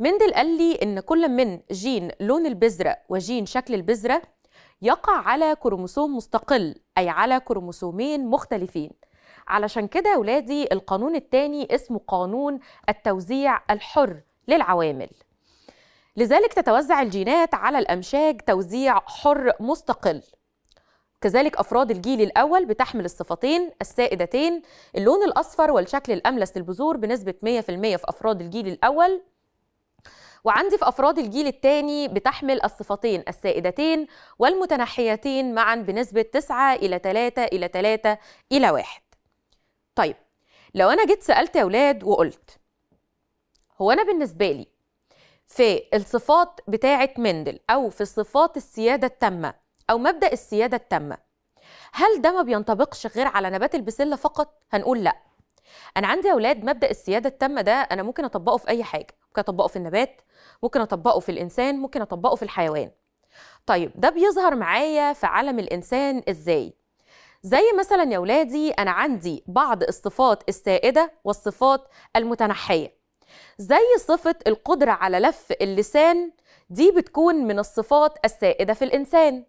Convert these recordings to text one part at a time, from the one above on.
مندل قال لي ان كل من جين لون البذره وجين شكل البذره يقع على كروموسوم مستقل اي على كروموسومين مختلفين علشان كده ولادي القانون الثاني اسمه قانون التوزيع الحر للعوامل لذلك تتوزع الجينات على الأمشاج توزيع حر مستقل كذلك أفراد الجيل الأول بتحمل الصفتين السائدتين اللون الأصفر والشكل الأملس للبذور بنسبة 100% في أفراد الجيل الأول وعندي في أفراد الجيل الثاني بتحمل الصفتين السائدتين والمتنحيتين معا بنسبة 9 إلى 3 إلى 3 إلى 1 طيب لو أنا جيت سألت يا أولاد وقلت هو أنا بالنسبة لي في الصفات بتاعة مندل أو في صفات السيادة التامة أو مبدأ السيادة التامة هل ده ما بينطبقش غير على نبات البسلة فقط؟ هنقول لأ انا عندي يا اولاد مبدا السياده التامه ده انا ممكن اطبقه في اي حاجه ممكن اطبقه في النبات ممكن اطبقه في الانسان ممكن اطبقه في الحيوان طيب ده بيظهر معايا في عالم الانسان ازاي زي مثلا يا ولادي انا عندي بعض الصفات السائده والصفات المتنحيه زي صفه القدره على لف اللسان دي بتكون من الصفات السائده في الانسان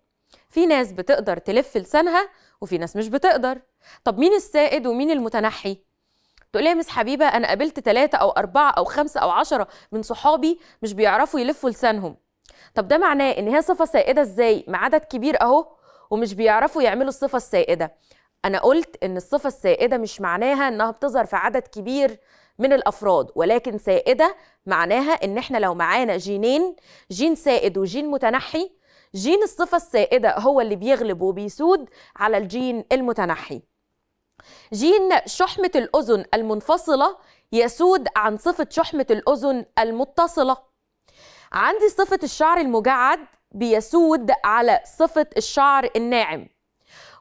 في ناس بتقدر تلف لسانها وفي ناس مش بتقدر طب مين السائد ومين المتنحي تقول لي يا مس حبيبه انا قابلت ثلاثه او اربعه او خمسه او عشرة من صحابي مش بيعرفوا يلفوا لسانهم طب ده معناه ان هي صفه سائده ازاي مع عدد كبير اهو ومش بيعرفوا يعملوا الصفه السائده انا قلت ان الصفه السائده مش معناها انها بتظهر في عدد كبير من الافراد ولكن سائده معناها ان احنا لو معانا جينين جين سائد وجين متنحي جين الصفه السائده هو اللي بيغلب وبيسود على الجين المتنحي جين شحمة الأذن المنفصلة يسود عن صفة شحمة الأذن المتصلة عندي صفة الشعر المجعد بيسود على صفة الشعر الناعم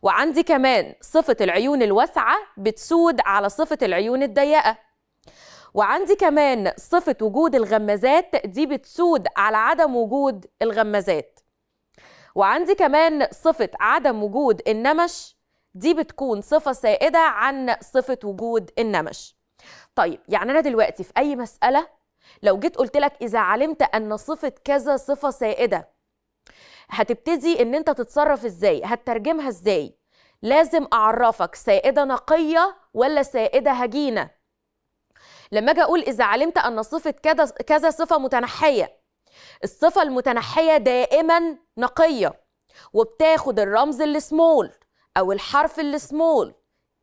وعندي كمان صفة العيون الواسعة بتسود على صفة العيون الضيقة وعندي كمان صفة وجود الغمازات دي بتسود على عدم وجود الغمازات وعندي كمان صفة عدم وجود النمش دي بتكون صفة سائدة عن صفة وجود النمش طيب يعني أنا دلوقتي في أي مسألة لو جيت قلت لك إذا علمت أن صفة كذا صفة سائدة هتبتدي أن أنت تتصرف إزاي هتترجمها إزاي لازم أعرفك سائدة نقية ولا سائدة هجينة لما أجي أقول إذا علمت أن صفة كذا كذا صفة متنحية الصفة المتنحية دائما نقية وبتاخد الرمز السمول أو الحرف اللي سمول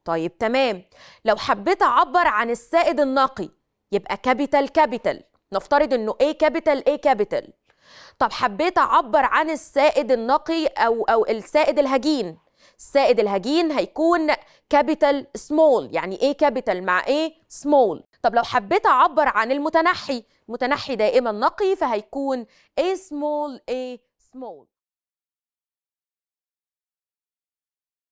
طيب تمام لو حبيت أعبر عن السائد النقي يبقى كابيتال كابيتال نفترض إنه ايه كابيتال ايه كابيتال طب حبيت أعبر عن السائد النقي أو أو السائد الهجين السائد الهجين هيكون كابيتال سمول يعني ايه كابيتال مع ايه سمول طب لو حبيت اعبر عن المتنحي المتنحي دائما نقي فهيكون ايه سمول ايه سمول